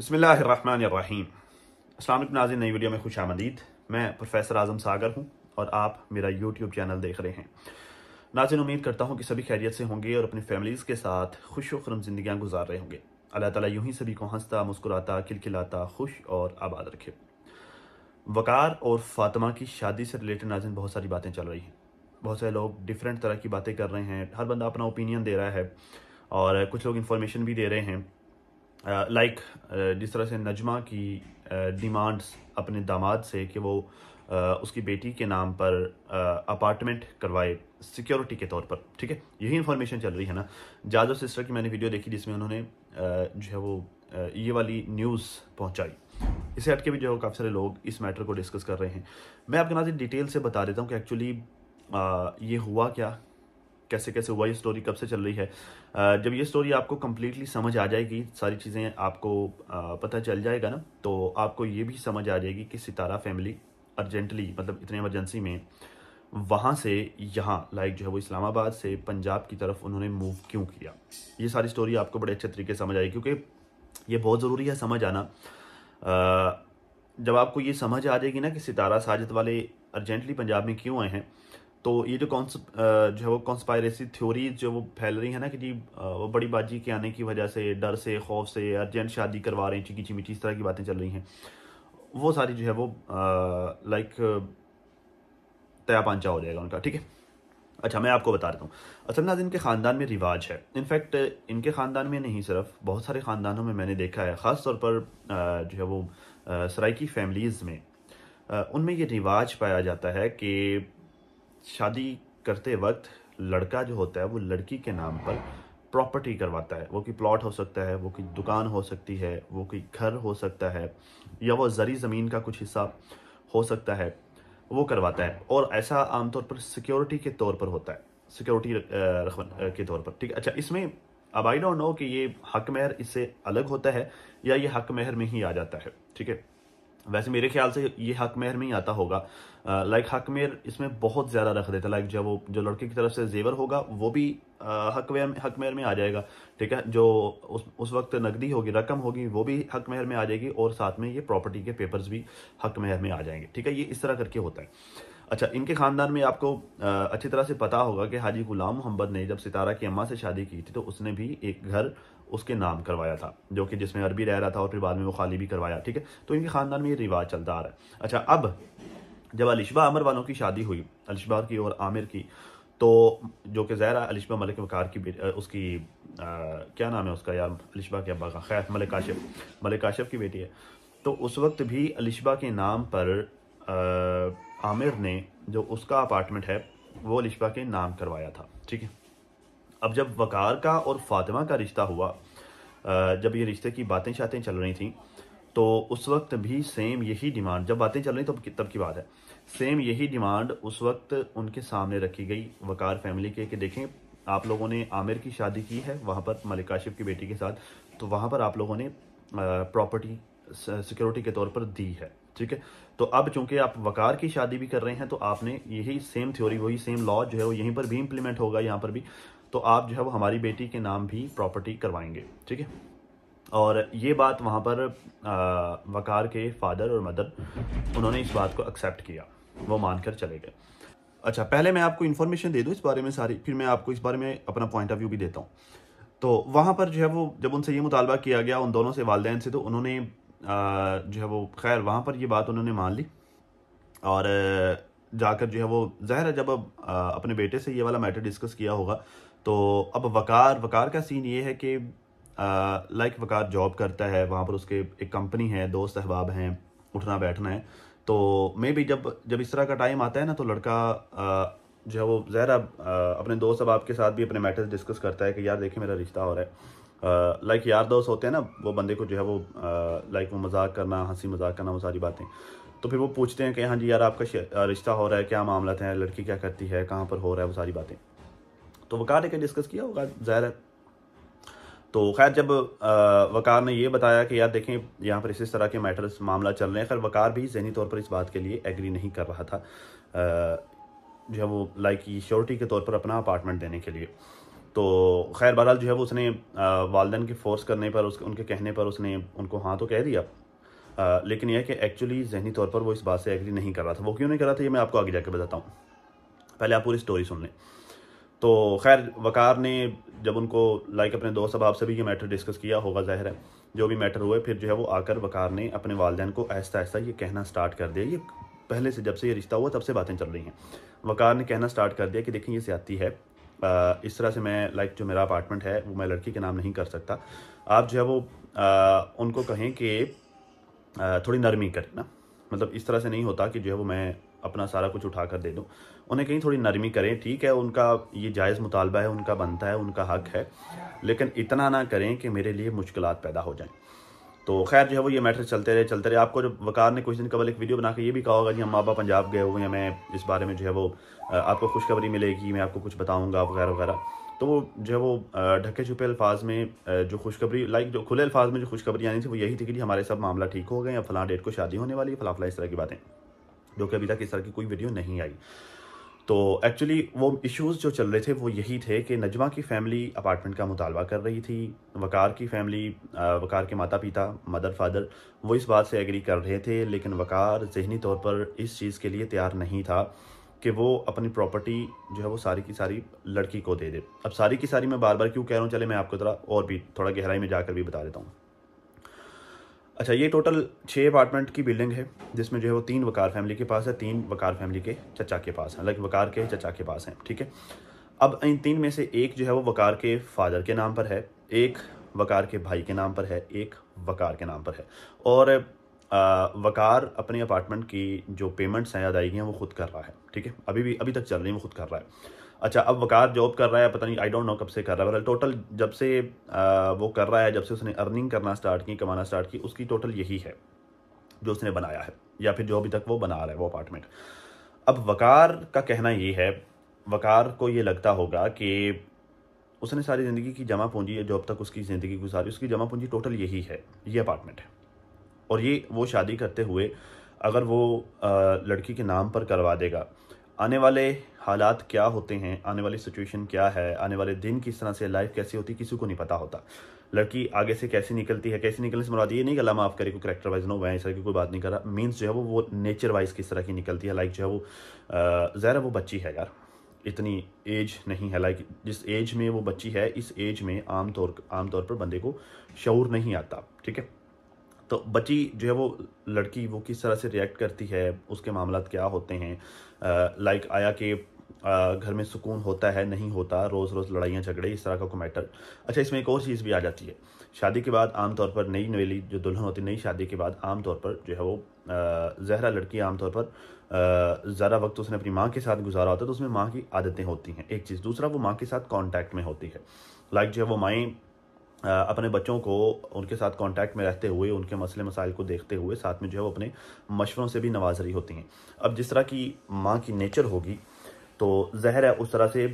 बसमिल अल्लाम नाजिन नई वीडियो में खुश आमदीद मैं प्रोफेसर आजम सागर हूँ और आप मेरा यूट्यूब चैनल देख रहे हैं नाजिन उम्मीद करता हूँ कि सभी खैरियत से होंगे और अपनी फैमिलीज़ के साथ खुश वरम ज़िंदियाँ गुजार रहे होंगे अल्लाह ताला यूं ही सभी को हंसता मुस्कुराता खिलखिलाता खुश और आबाद रखे वकार और फातमा की शादी से रिलेटेड नाजिन बहुत सारी बातें चल रही हैं बहुत सारे लोग डिफरेंट तरह की बातें कर रहे हैं हर बंदा अपना ओपिनियन दे रहा है और कुछ लोग इन्फॉर्मेशन भी दे रहे हैं लाइक uh, uh, जिस तरह से नजमा की डिमांड्स uh, अपने दामाद से कि वो उसकी बेटी के नाम पर अपार्टमेंट करवाए सिक्योरिटी के तौर पर ठीक है यही इन्फॉर्मेशन चल रही है ना जादव सिस्टर की मैंने वीडियो देखी जिसमें उन्होंने जो है वो ये वाली न्यूज़ पहुंचाई इसे हटके भी जो है काफ़ी सारे लोग इस मैटर को डिस्कस कर रहे हैं मैं आपके नाजिर डिटेल से बता देता हूँ कि एक्चुअली ये हुआ क्या कैसे कैसे हुआ ये स्टोरी कब से चल रही है जब ये स्टोरी आपको कम्प्लीटली समझ आ जाएगी सारी चीज़ें आपको पता चल जाएगा ना तो आपको ये भी समझ आ जाएगी कि सितारा फैमिली अर्जेंटली मतलब इतने इमरजेंसी में वहाँ से यहाँ लाइक जो है वो इस्लामाबाद से पंजाब की तरफ उन्होंने मूव क्यों किया ये सारी स्टोरी आपको बड़े अच्छे तरीके से समझ आएगी क्योंकि ये बहुत ज़रूरी है समझ आना जब आपको ये समझ आ जाएगी ना कि सितारा साजिद वाले अर्जेंटली पंजाब में क्यों आए हैं तो ये जो कॉन्स जो है वो कॉन्स्पायरेसी थ्योरी जो वो फैल रही है ना कि जी वो बड़ी बाजी के आने की वजह से डर से खौफ से अर्जेंट शादी करवा रहे हैं चिकी चिमी इस तरह की बातें चल रही हैं वो सारी जो है वो लाइक तया पांचा हो जाएगा उनका ठीक है अच्छा मैं आपको बता देता हूँ असल नाज इनके ख़ानदान में रिवाज है इनफैक्ट इनके ख़ानदान में नहीं सिर्फ बहुत सारे ख़ानदानों में मैंने देखा है ख़ास तौर पर जो है वो सराइकी फैमिलीज़ में उनमें ये रिवाज पाया जाता है कि शादी करते वक्त लड़का जो होता है वो लड़की के नाम पर प्रॉपर्टी करवाता है वो कि प्लॉट हो सकता है वो कि दुकान हो सकती है वो कि घर हो सकता है या वो जरी ज़मीन का कुछ हिस्सा हो सकता है वो करवाता है और ऐसा आमतौर पर सिक्योरिटी के तौर पर होता है सिक्योरिटी के तौर पर ठीक अच्छा इसमें अब आई डोंट नो कि ये हक महर इससे अलग होता है या ये हक महर में ही आ जाता है ठीक है वैसे मेरे ख्याल से ये हक मेहर में ही आता होगा लाइक हक मेहर इसमें बहुत ज़्यादा रख देता है लाइक जब वो जो लड़के की तरफ से जेवर होगा वो भी हक में हक मेहर में आ जाएगा ठीक है जो उस उस वक्त नकदी होगी रकम होगी वो भी हक मेहर में आ जाएगी और साथ में ये प्रॉपर्टी के पेपर्स भी हक मेहर में आ जाएंगे ठीक है ये इस तरह करके होता है अच्छा इनके ख़ानदान में आपको अच्छी तरह से पता होगा कि हाजी गुलाम मोहम्मद ने जब सितारा की अम्मा से शादी की थी तो उसने भी एक घर उसके नाम करवाया था जो कि जिसमें अरबी रह रहा था और फिर बाद में वो खाली भी करवाया ठीक है तो इनके ख़ानदान में ये रिवाज चलता आ रहा है अच्छा अब जब अलिशबा अमर वालों की शादी हुई अलिशबा की और आमिर की तो जो कि ज़हरा अलिशबा मलिक वकार की उसकी आ, क्या नाम है उसका यार अलिशबा के अब्बा का खैर मलिक काशिफ मलिक काशिफ की बेटी है तो उस वक्त भी अलिशबा के नाम पर आ, आमिर ने जो उसका अपार्टमेंट है वो लिशबा के नाम करवाया था ठीक है अब जब वकार का और फातिमा का रिश्ता हुआ जब ये रिश्ते की बातें शातें चल रही थी तो उस वक्त भी सेम यही डिमांड जब बातें चल रही तब तब की बात है सेम यही डिमांड उस वक्त उनके सामने रखी गई वकार फैमिली के कि देखें आप लोगों ने आमिर की शादी की है वहाँ पर मलिक शिफ की बेटी के साथ तो वहाँ पर आप लोगों ने प्रॉपर्टी सिक्योरिटी के तौर पर दी है ठीक है तो अब चूंकि आप वकार की शादी भी कर रहे हैं तो आपने यही सेम थ्योरी वही सेम लॉ जो है वो यहीं पर भी इम्प्लीमेंट होगा यहाँ पर भी तो आप जो है वो हमारी बेटी के नाम भी प्रॉपर्टी करवाएंगे ठीक है और ये बात वहाँ पर आ, वकार के फादर और मदर उन्होंने इस बात को एक्सेप्ट किया वो मानकर चले गए अच्छा पहले मैं आपको इन्फॉर्मेशन दे दूँ इस बारे में सारी फिर मैं आपको इस बारे में अपना पॉइंट ऑफ व्यू भी देता हूँ तो वहाँ पर जो है वो जब उनसे ये मुतालबा किया गया उन दोनों से वालदेन से तो उन्होंने जो है वो खैर वहाँ पर ये बात उन्होंने मान ली और जाकर जो है वो ज़ाहिर है जब अब अपने बेटे से ये वाला मैटर डिस्कस किया होगा तो अब वकार वकार का सीन ये है कि लाइक वकार जॉब करता है वहाँ पर उसके एक कंपनी है दोस्त अहबाब हैं उठना बैठना है तो मे भी जब जब इस तरह का टाइम आता है ना तो लड़का आ, जो है वो ज़हरा अपने दोस्त अहबाब के साथ भी अपने मैटर्स डिस्कस करता है कि यार देखिए मेरा रिश्ता हो रहा है लाइक यार दोस्त होते हैं ना वो बंदे को जो है वो लाइक वो मजाक करना हंसी मजाक करना वो सारी बातें तो फिर वो पूछते हैं कि हाँ जी यार आपका रिश्ता हो रहा है क्या मामला है लड़की क्या करती है कहाँ पर हो रहा है वो सारी बातें तो वकार ने डिस्कस किया होगा ज़ाहिर है तो खैर जब वकार ने ये बताया कि यार देखें यहाँ पर इस तरह के मैटर्स मामला चल रहे हैं खैर वकार भी जहनी तौर पर इस बात के लिए एग्री नहीं कर रहा था जो है वो लाइक श्योरिटी के तौर पर अपना अपार्टमेंट देने के लिए तो खैर बहरहाल जो है वो उसने वालदेन के फोर्स करने पर उस उनके कहने पर उसने उनको हाँ तो कह दिया आ, लेकिन यह कि एक्चुअली जहनी तौर पर वो इस बात से एग्री नहीं कर रहा था वो क्यों नहीं कर रहा था ये मैं आपको आगे जाकर बताता हूँ पहले आप पूरी स्टोरी सुन लें तो खैर वकार ने जब उनको लाइक अपने दोस्त अब से भी ये मैटर डिस्कस किया होगा जाहिर है जो भी मैटर हुए फिर जो है वो आकर वकार ने अपने वालदेन को ऐसा ऐसा ये कहना स्टार्ट कर दिया ये पहले से जब से ये रिश्ता हुआ तब से बातें चल रही हैं वकार ने कहना स्टार्ट कर दिया कि देखें ये सियाती है इस तरह से मैं लाइक जो मेरा अपार्टमेंट है वो मैं लड़की के नाम नहीं कर सकता आप जो है वो उनको कहें कि थोड़ी नरमी करें ना मतलब इस तरह से नहीं होता कि जो है वो मैं अपना सारा कुछ उठा कर दे दूँ उन्हें कहीं थोड़ी नरमी करें ठीक है उनका ये जायज़ मुतालबा है उनका बनता है उनका हक है लेकिन इतना ना करें कि मेरे लिए मुश्किल पैदा हो जाएँ तो खैर जो है वो ये मैटर चलते रहे चलते रहे आपको जो वकार ने कुछ दिन कबल एक वीडियो बना के ये भी कहा होगा कि हम माँ बाप पंजाब गए हुए हैं मैं इस बारे में जो है वो आपको खुशखबरी मिलेगी मैं आपको कुछ बताऊँगा वगैरह वगैरह तो वो जो है वो ढके छुपे अल्फाज में जो खुशखबरी लाइक जो खुले अल्फाज में जो खुशखबरी आनी थी वो यही थी कि हमारे सब मामला ठीक हो गए या फला डेट को शादी होने वाली है फला फला इस तरह की बातें जो कि अभी तक इस तरह की कोई वीडियो नहीं आई तो एक्चुअली वो इश्यूज़ जो चल रहे थे वो यही थे कि नजमा की फैमिली अपार्टमेंट का मुतालबा कर रही थी वकार की फैमिली वकार के माता पिता मदर फादर वो इस बात से एग्री कर रहे थे लेकिन वकार जहनी तौर पर इस चीज़ के लिए तैयार नहीं था कि वो अपनी प्रॉपर्टी जो है वो सारी की सारी लड़की को दे दे अब सारी की सारी मैं बार बार क्यों कह रहा हूँ चले मैं आपको थोड़ा और भी थोड़ा गहराई में जाकर भी बता देता हूँ अच्छा ये टोटल छः अपार्टमेंट की बिल्डिंग है जिसमें जो है वो तीन वकार फैमिली के पास है तीन वकार फैमिली के चचा के पास हैं लाइक वकार के चचा के पास हैं ठीक है अब इन तीन में से एक जो है वो वकार के फादर के नाम पर है एक वकार के भाई के नाम पर है एक वकार के नाम पर है और वकार अपने अपार्टमेंट की जो पेमेंट्स हैं अदायगियाँ हैं वो खुद कर रहा है ठीक है अभी भी अभी तक चल रही है वो खुद कर रहा है अच्छा अब वकार जॉब कर रहा है पता नहीं आई डोंट नो कब से कर रहा है मतलब टोटल जब से वो कर रहा है जब से उसने अर्निंग करना स्टार्ट की कमाना स्टार्ट की उसकी टोटल यही है जो उसने बनाया है या फिर जो अभी तक वो बना रहा है वो अपार्टमेंट अब वकार का कहना ये है वकार को ये लगता होगा कि उसने सारी ज़िंदगी की जमा पूंजी या जो अब तक उसकी ज़िंदगी गुजारी उसकी जमा पूंजी टोटल यही है ये अपार्टमेंट है और ये वो शादी करते हुए अगर वो लड़की के नाम पर करवा देगा आने वाले हालात क्या होते हैं आने वाली सिचुएशन क्या है आने वाले दिन किस तरह से लाइफ कैसी होती किसी को नहीं पता होता लड़की आगे से कैसे निकलती है कैसे निकलने से मुराद ये नहीं कला माफ करे को करेक्टर वाइज नो वह इस तरह की कोई बात नहीं कर रहा मीन्स जो है वो वो नेचर वाइज किस तरह की निकलती है लाइक जो है वो ज़ाहिर वो बच्ची है यार इतनी एज नहीं है लाइक जिस एज में वो बच्ची है इस एज में आमतौर आमतौर पर बंदे को शौर नहीं आता ठीक है तो बच्ची जो है वो लड़की वो किस तरह से रिएक्ट करती है उसके मामला क्या होते हैं लाइक आया कि घर में सुकून होता है नहीं होता रोज़ रोज़ लड़ाइयाँ झगड़े इस तरह का कोई मैटर अच्छा इसमें एक और चीज़ भी आ जाती है शादी के बाद आमतौर पर नई नवेली जो दुल्हन होती है नई शादी के बाद आमतौर पर जो है वो जहरा लड़की आमतौर पर ज़रा वक्त उसने अपनी माँ के साथ गुजारा होता है तो उसमें माँ की आदतें होती हैं एक चीज़ दूसरा वो माँ के साथ कॉन्टैक्ट में होती है लाइक जो है वो माएँ अपने बच्चों को उनके साथ कांटेक्ट में रहते हुए उनके मसले मसाइल को देखते हुए साथ में जो है वो अपने मशवरों से भी नवाज रही होती हैं अब जिस तरह की माँ की नेचर होगी तो जहर है उस तरह से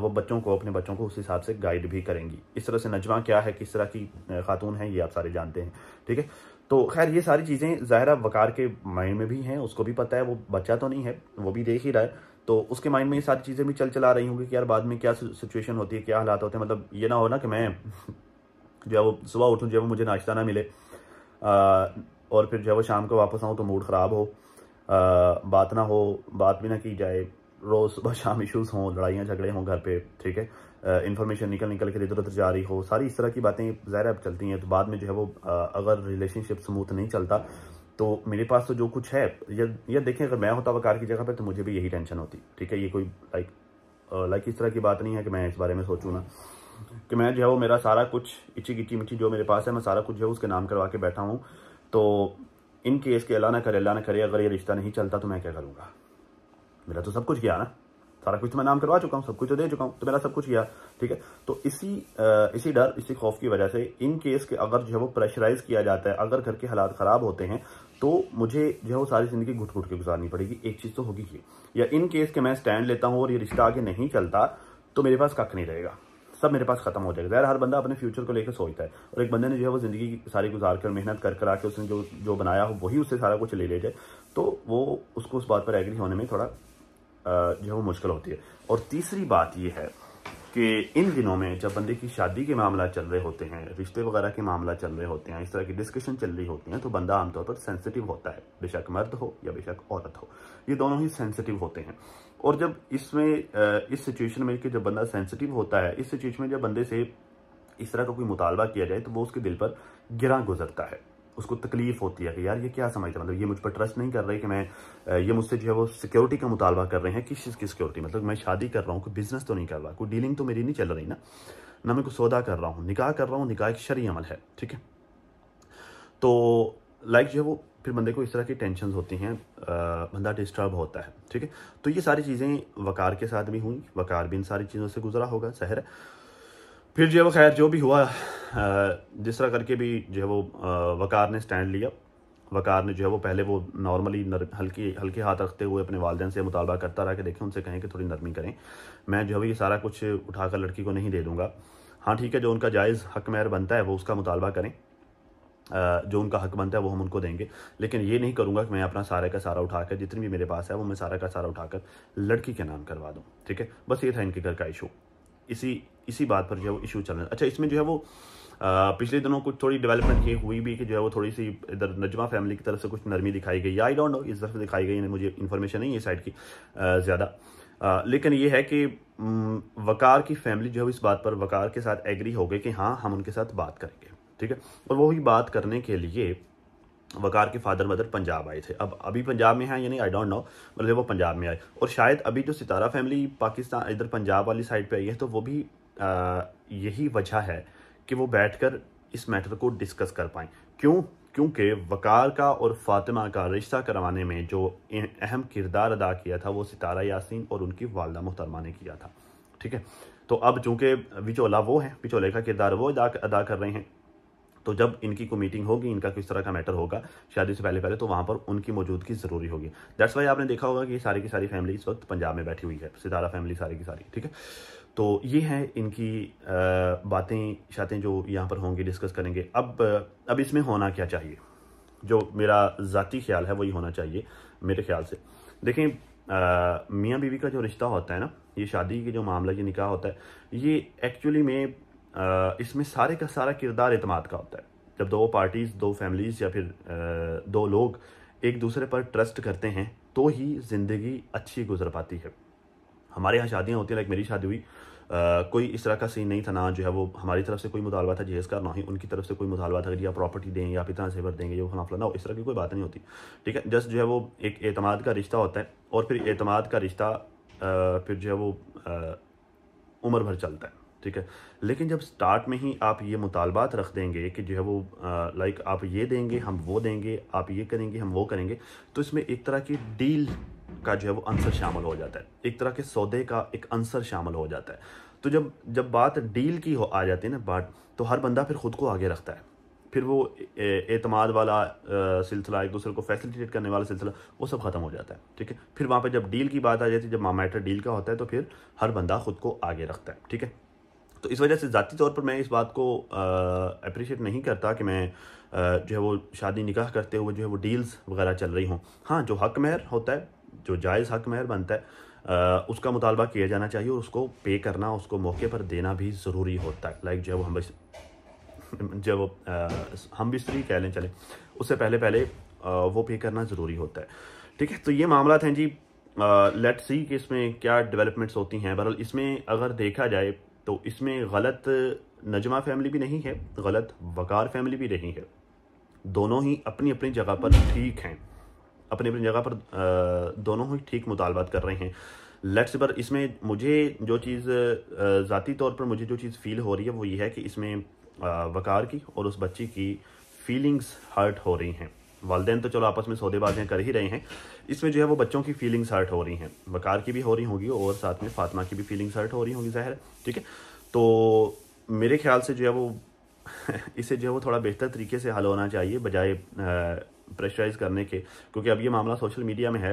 वो बच्चों को अपने बच्चों को उस हिसाब से गाइड भी करेंगी इस तरह से नजमा क्या है किस तरह की खातून है ये आप सारे जानते हैं ठीक है तो खैर ये सारी चीज़ें ज़ाहिर वकार के माइंड में भी हैं उसको भी पता है वो बच्चा तो नहीं है वो भी देख ही रहा है तो उसके माइंड में ये सारी चीज़ें भी चल चला रही होंगी कि यार बाद में क्या सिचुएशन होती है क्या हालात होते हैं मतलब ये ना हो ना कि मैं जो है वो सुबह उठूँ जो है वो मुझे नाश्ता ना मिले आ, और फिर जो है वो शाम को वापस आऊँ तो मूड ख़राब हो आ, बात ना हो बात भी ना की जाए रोज़ सुबह शाम इश्यूज़ हों लड़ाइयाँ झगड़े हों घर पे ठीक है इन्फॉर्मेशन निकल निकल के इधर उधर जा रही हो सारी इस तरह की बातें ज़ाहिर अब चलती हैं तो बाद में जो है वो अगर रिलेशनशिप स्मूथ नहीं चलता तो मेरे पास तो जो कुछ है या या देखें अगर मैं होता वकार की जगह पर तो मुझे भी यही टेंशन होती ठीक है ये कोई लाइक लाइक इस तरह की बात नहीं है कि मैं इस बारे में सोचूँ ना कि मैं जो है वो मेरा सारा कुछ इच्छी गिची मिची जो मेरे पास है मैं सारा कुछ जो है उसके नाम करवा के बैठा हूँ तो इन केस के अल्लाह ना करे अल्लाह ना करे अगर ये रिश्ता नहीं चलता तो मैं क्या करूँगा मेरा तो सब कुछ गया ना सारा कुछ तो मैं नाम करवा चुका हूँ सब कुछ तो दे चुका हूँ तो मेरा सब कुछ गया ठीक है तो इसी आ, इसी डर इसी खौफ की वजह से इन केस के अगर जो है वो प्रेशराइज किया जाता है अगर घर के हालात ख़राब होते हैं तो मुझे जो है वो सारी ज़िंदगी घुट घुट के गुजारनी पड़ेगी एक चीज़ तो होगी ही या इन केस के मैं स्टैंड लेता हूँ और ये रिश्ता आगे नहीं चलता तो मेरे पास कख नहीं रहेगा सब मेरे पास खत्म हो जाएगा ज़ाहिर हर बंदा अपने फ्यूचर को लेकर सोचता है और एक बंदे ने जो है वो ज़िंदगी सारी गुजार कर मेहनत कर कर आके उसने जो जो बनाया हो वही उससे सारा कुछ ले ले जाए तो वो उसको उस बात पर एग्री होने में थोड़ा जो है वो मुश्किल होती है और तीसरी बात यह है कि इन दिनों में जब बंदे की शादी के मामला चल रहे होते हैं रिश्ते वगैरह के मामला चल रहे होते हैं इस तरह की डिस्कशन चल रही होती हैं तो बंदा आमतौर पर सेंसिटिव होता है बेशक मर्द हो या बेशक औरत हो ये दोनों ही सेंसिटिव होते हैं और जब इसमें इस सिचुएशन में कि जब बंदा सेंसिटिव होता है इस सिचुएशन में जब बंदे से इस तरह का कोई मुतालबा किया जाए तो वो उसके दिल पर गिरा गुजरता है उसको तकलीफ होती है कि यार ये क्या समझते मतलब ये मुझ पर ट्रस्ट नहीं कर रहे कि मैं ये मुझसे जो है वो सिक्योरिटी का मुतालबा कर रहे हैं किस चीज़ की सिक्योरिटी मतलब मैं शादी कर रहा हूँ कोई बिज़नेस तो नहीं कर रहा कोई डीलिंग तो मेरी नहीं चल रही ना ना मैं कोई सौदा कर रहा हूँ निकाह कर रहा हूँ निकाह एक शरी अमल है ठीक है तो लाइक जो है वो फिर बंदे को इस तरह की टेंशन होती हैं बंदा डिस्टर्ब होता है ठीक है तो ये सारी चीज़ें वकार के साथ भी हुई वकार भी इन सारी चीज़ों से गुजरा होगा शहर फिर जो है वो खैर जो भी हुआ जिस तरह करके भी जो है वो वकार ने स्टैंड लिया वकार ने जो है वो पहले वो नॉर्मली नर हल्की हल्के हाथ रखते हुए अपने वालदेन से मुतालबा करता रहा कि देखें उनसे कहें कि थोड़ी नरमी करें मैं जो है ये सारा कुछ उठाकर लड़की को नहीं दे दूँगा हाँ ठीक है जो उनका जायज़ हक महर बनता है वो उसका मुतालबा करें जो उनका हक बनता है वो हम उनको देंगे लेकिन ये नहीं करूँगा कि मैं अपना सारे का सारा उठाकर जितनी भी मेरे पास है वो मैं सारा का सारा उठाकर लड़की के नाम करवा दूँ ठीक है बस ये था इनके घर का इशू इसी इसी बात पर जो है वो इशू चल रहे हैं अच्छा इसमें जो है वो आ, पिछले दिनों कुछ थोड़ी डेवलपमेंट ये हुई भी कि जो है वो थोड़ी सी इधर नजमा फैमिली की तरफ से कुछ नरमी दिखाई गई आई डोंट नो इस तरफ दिखाई गई मुझे इन्फॉर्मेशन नहीं है साइड की ज़्यादा लेकिन ये है कि वकार की फैमिली जो है इस बात पर वकार के साथ एग्री हो गए कि हाँ हम उनके साथ बात करेंगे ठीक है और वही बात करने के लिए वकार के फादर मदर पंजाब आए थे अब अभी पंजाब में हैं या नहीं आई डोंट नो मतलब वो पंजाब में आए और शायद अभी जो सितारा फैमिली पाकिस्तान इधर पंजाब वाली साइड पे आई है तो वो भी आ, यही वजह है कि वो बैठकर इस मैटर को डिस्कस कर पाएँ क्यों क्योंकि वकार का और फातिमा का रिश्ता करवाने में जो अहम किरदार अदा किया था वो सितारा यासिन और उनकी वालदा मुहतरमा ने किया था ठीक है तो अब चूंकि विचोला वो हैं विचोले का किरदार वो अदा अदा कर रहे हैं तो जब इनकी कोई मीटिंग होगी इनका किस तरह का मैटर होगा शादी से पहले पहले तो वहाँ पर उनकी मौजूदगी ज़रूरी होगी दैट्स वाई आपने देखा होगा कि सारी की सारी फैमिली इस वक्त पंजाब में बैठी हुई है सितारा फैमिली सारी की सारी ठीक है तो ये हैं इनकी बातें शातें जो यहाँ पर होंगी डिस्कस करेंगे अब अब इसमें होना क्या चाहिए जो मेरा ज़ाती ख्याल है वही होना चाहिए मेरे ख्याल से देखें मियाँ बीवी का जो रिश्ता होता है ना ये शादी के जो मामला ये निकाह होता है ये एक्चुअली में इसमें सारे का सारा किरदार अतमाद का होता है जब दो पार्टीज़ दो फैमिलीज़ या फिर दो लोग एक दूसरे पर ट्रस्ट करते हैं तो ही ज़िंदगी अच्छी गुजर पाती है हमारे यहाँ शादियाँ होती हैं लाइक मेरी शादी हुई आ, कोई इस तरह का सीन नहीं था ना जो है वो हमारी तरफ से कोई मुतालबा था जहेज़ का ना ही उनकी तरफ से कोई मुतालबा था या प्रॉपर्टी दें या पिता सेवर देंगे जो फला ना इस तरह की कोई बात नहीं होती ठीक है जस्ट जो है वो एक अतमाद का रिश्ता होता है और फिर अतमाद का रिश्ता फिर जो है वो उम्र भर चलता है ठीक है लेकिन जब स्टार्ट में ही आप ये मुतालबात रख देंगे कि जो है वो लाइक आप ये देंगे हम वो देंगे आप ये करेंगे हम वो करेंगे तो इसमें एक तरह की डील का जो है वो अंसर शामिल हो जाता है एक तरह के सौदे का एक अंसर शामिल हो जाता है तो जब जब बात डील की हो आ जाती है ना बात तो हर बंदा फिर ख़ुद को आगे रखता है फिर वो एतमाद वाला सिलसिला एक दूसरे को फैसिलिटेट करने वाला सिलसिला वो सब ख़त्म हो जाता है ठीक है फिर वहाँ पर जब डील की बात आ जाती है जब मैटर डील का होता है तो फिर हर बंदा ख़ुद को आगे रखता है ठीक है तो इस वजह से ज़ाती तौर पर मैं इस बात को अप्रिशिएट नहीं करता कि मैं आ, जो है वो शादी निकाह करते हुए जो है वो डील्स वगैरह चल रही हूँ हाँ जो हक महर होता है जो जायज़ हक महर बनता है आ, उसका मुतालबा किया जाना चाहिए और उसको पे करना उसको मौके पर देना भी ज़रूरी होता है लाइक जो है वो हम जब हम हम बिस्तरी कह लें चलें उससे पहले पहले वो पे करना ज़रूरी होता है ठीक है तो ये मामला हैं जी लेट्स सी कि इसमें क्या डेवलपमेंट्स होती हैं बहरहाल इसमें अगर देखा जाए तो इसमें गलत नजमा फैमिली भी नहीं है गलत वकार फैमिली भी नहीं है दोनों ही अपनी अपनी जगह पर ठीक हैं अपनी अपनी जगह पर दोनों ही ठीक मुतालबात कर रहे हैं लेट्स पर इसमें मुझे जो चीज़ ज़ाती तौर पर मुझे जो चीज़ फ़ील हो रही है वो ये है कि इसमें वकार की और उस बच्ची की फीलिंग्स हर्ट हो रही हैं वालदेन तो चलो आपस में सौदेबाजियाँ कर ही रहे हैं इसमें जो है वो बच्चों की फीलिंग्स हर्ट हो रही हैं वकार की भी हो रही होगी और साथ में फातिमा की भी फीलिंग्स हर्ट हो रही होंगी ज़ाहिर ठीक है तो मेरे ख्याल से जो है वो इसे जो है वो थोड़ा बेहतर तरीके से हल होना चाहिए बजाय प्रेशराइज करने के क्योंकि अब ये मामला सोशल मीडिया में है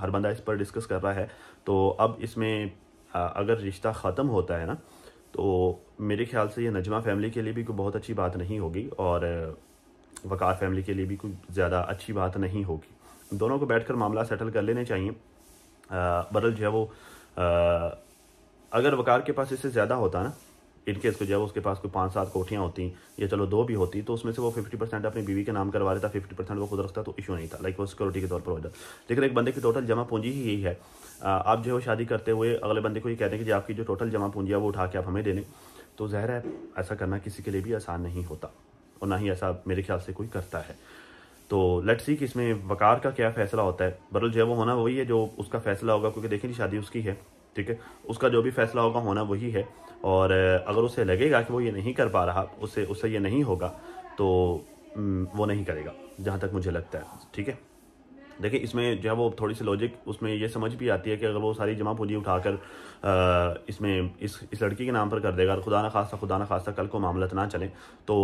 हर बंदा इस पर डिस्कस कर रहा है तो अब इसमें अगर रिश्ता ख़त्म होता है ना तो मेरे ख्याल से ये नजमा फैमिली के लिए भी कोई बहुत अच्छी बात नहीं होगी और वकार फैमिली के लिए भी कोई ज़्यादा अच्छी बात नहीं होगी दोनों को बैठकर मामला सेटल कर लेने चाहिए बदल जो है वो आ, अगर वकार के पास इससे ज़्यादा होता ना इनकेस को जो है उसके पास कोई पाँच सात कोठियाँ होती या चलो दो भी होती तो उसमें से वो फिफ्टी परसेंट अपनी बीवी के नाम करवा लेता फिफ्टी परसेंट वो खुद रखता तो इशू नहीं था लाइक वो सिक्योरिटी के तौर पर हो जाता लेकिन एक बंदे की टोटल जमा पूंजी ही यही है आप जो है वो शादी करते हुए अगले बंदे को ये कहते हैं कि जी आपकी जो टोटल जमा पूंजी है वो उठा के आप हमें देने तो जहर है ऐसा करना किसी के लिए भी आसान नहीं होता और ना ही ऐसा मेरे ख्याल से कोई करता है तो लेट्स सी कि इसमें वकार का क्या फैसला होता है बरल जो है वो होना वही है जो उसका फैसला होगा क्योंकि देखिए शादी उसकी है ठीक है उसका जो भी फैसला होगा होना वही है और अगर उसे लगेगा कि वो ये नहीं कर पा रहा उसे उससे ये नहीं होगा तो वो नहीं करेगा जहाँ तक मुझे लगता है ठीक है देखिए इसमें जो है वो थोड़ी सी लॉजिक उसमें ये समझ भी आती है कि अगर वो सारी जमा पूंजी उठाकर इसमें इस इस लड़की के नाम पर कर देगा और खुदा ना खासा खुदा ना खासा कल को मामला ना चले तो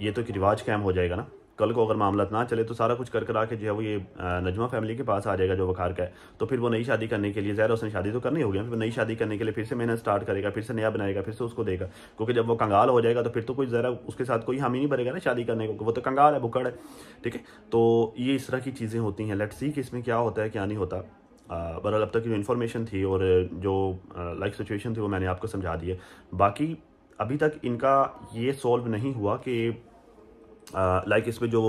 ये तो एक रिवाज कैम हो जाएगा ना कल को अगर मामला ना चले तो सारा कुछ कर आके जो है वो ये नजमा फैमिली के पास आ जाएगा जो वकार का है तो फिर वो नई शादी करने के लिए ज़्यादा उसने शादी तो करनी होगी फिर नई शादी करने के लिए फिर से मेहनत स्टार्ट करेगा फिर से नया बनाएगा फिर से उसको देगा क्योंकि जब वो कंगाल हो जाएगा तो फिर तो कोई ज़रा उसके साथ कोई हामी नहीं भरेगा ना शादी करने को वो तो कंगाल है बुकड़ है ठीक है तो ये इस तरह की चीज़ें होती हैं लेट सी कि इसमें क्या होता है क्या नहीं होता बरअल अब तक की जो इन्फॉर्मेशन थी और जो लाइफ सिचुएशन थी वो मैंने आपको समझा दी है बाकी अभी तक इनका ये सॉल्व नहीं हुआ कि लाइक इसमें जो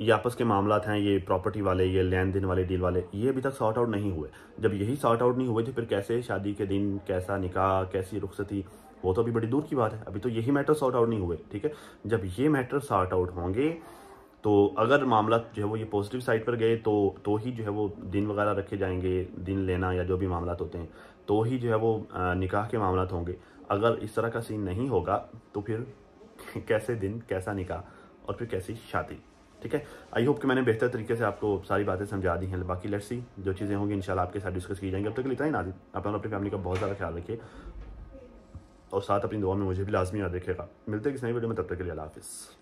ये आपस के मामला हैं ये प्रॉपर्टी वाले ये लेन देन वाले डील वाले ये अभी तक सॉर्ट आउट नहीं हुए जब यही सॉर्ट आउट नहीं हुए तो फिर कैसे शादी के दिन कैसा निकाह कैसी रुखसती वो तो अभी बड़ी दूर की बात है अभी तो यही मैटर सॉर्ट आउट नहीं हुए ठीक है जब ये मैटर सॉर्ट आउट होंगे तो अगर मामला जो है वो ये पॉजिटिव साइड पर गए तो तो ही जो है वो दिन वगैरह रखे जाएंगे दिन लेना या जो भी मामला होते हैं तो ही जो है वो निकाह के मामला होंगे अगर इस तरह का सीन नहीं होगा तो फिर कैसे दिन कैसा निकाह और फिर कैसी शादी ठीक है आई होप कि मैंने बेहतर तरीके से आपको सारी बातें समझा दी हैं बाकी लेट्स सी जो चीज़ें होंगी इंशाल्लाह आपके साथ डिस्कस की जाएंगी अब तक लिखा ही नाजिद अपना अपनी फैमिली का बहुत ज़्यादा ख्याल रखिए और साथ अपनी दुआ में मुझे भी लाजमी याद रखेगा मिलते हैं किसी नई वीडियो में तब तक के लिए अला हाफिज़